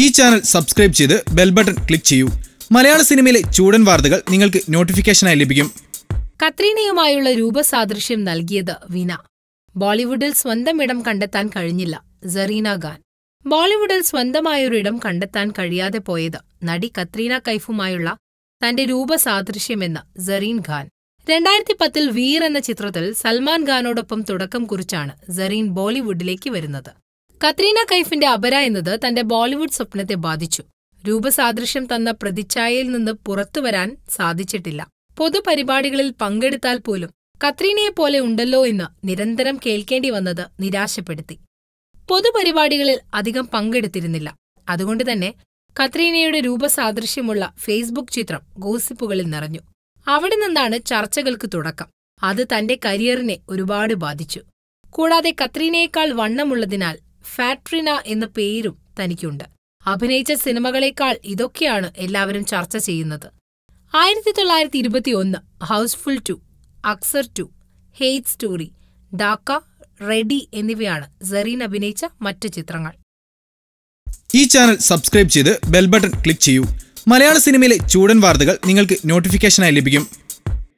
ഈ channel subscribe ചെയ്ത് bell button click ചെയ്യൂ മലയാള സിനിമയിലെ ചൂടൻ വാർത്തകൾ നിങ്ങൾക്ക് നോട്ടിഫിക്കേഷനായി ലഭിക്കും കത്രീനയുമായുള്ള രൂപസാദൃശ്യം നൽകിയത് വിന ബോളിവുഡിൽ സ്വന്തം ഇടം കണ്ടെത്താൻ കഴിഞ്ഞില്ല സെറീന ഖാൻ ബോളിവുഡിൽ ഇടം കണ്ടെത്താൻ കഴിയാതെ പോയത് നടി കത്രീന കൈഫുമായുള്ള തന്റെ രൂപസാദൃശ്യമെന്ന് സെറീൻ ഖാൻ രണ്ടായിരത്തി പത്തിൽ വീർ എന്ന ചിത്രത്തിൽ സൽമാൻ ഖാനോടൊപ്പം തുടക്കം കുറിച്ചാണ് സെറീൻ ബോളിവുഡിലേക്ക് വരുന്നത് കത്രീന കൈഫിന്റെ അപര എന്നത് തന്റെ ബോളിവുഡ് സ്വപ്നത്തെ ബാധിച്ചു രൂപസാദൃശ്യം തന്ന പ്രതിച്ഛായയിൽ നിന്ന് പുറത്തു വരാൻ സാധിച്ചിട്ടില്ല പൊതുപരിപാടികളിൽ പങ്കെടുത്താൽ പോലും കത്രീനയെ പോലെ ഉണ്ടല്ലോ എന്ന് നിരന്തരം കേൾക്കേണ്ടി വന്നത് നിരാശപ്പെടുത്തി പൊതുപരിപാടികളിൽ അധികം പങ്കെടുത്തിരുന്നില്ല അതുകൊണ്ട് തന്നെ കത്രീനയുടെ രൂപസാദൃശ്യമുള്ള ഫേസ്ബുക്ക് ചിത്രം ഗോസിപ്പുകളിൽ നിറഞ്ഞു അവിടെ നിന്നാണ് ചർച്ചകൾക്ക് തുടക്കം അത് തന്റെ കരിയറിനെ ഒരുപാട് ബാധിച്ചു കൂടാതെ കത്രീനയേക്കാൾ വണ്ണമുള്ളതിനാൽ ഫാട്രിന എന്ന പേരും തനിക്കുണ്ട് അഭിനയിച്ച സിനിമകളേക്കാൾ ഇതൊക്കെയാണ് എല്ലാവരും ചർച്ച ചെയ്യുന്നത് ആയിരത്തി തൊള്ളായിരത്തി ഇരുപത്തി ഒന്ന് Housefull two Aksar two hate story ഡാക്ക റെഡി എന്നിവയാണ് സെറീൻ അഭിനയിച്ച മറ്റ് ചിത്രങ്ങൾ ഈ ചാനൽ സബ്സ്ക്രൈബ് ചെയ്ത് ബെൽ ബട്ടൺ ക്ലിക്ക് ചെയ്യൂ മലയാള സിനിമയിലെ ചൂടൻ വാർത്തകൾ നിങ്ങൾക്ക് നോട്ടിഫിക്കേഷനായി ലഭിക്കും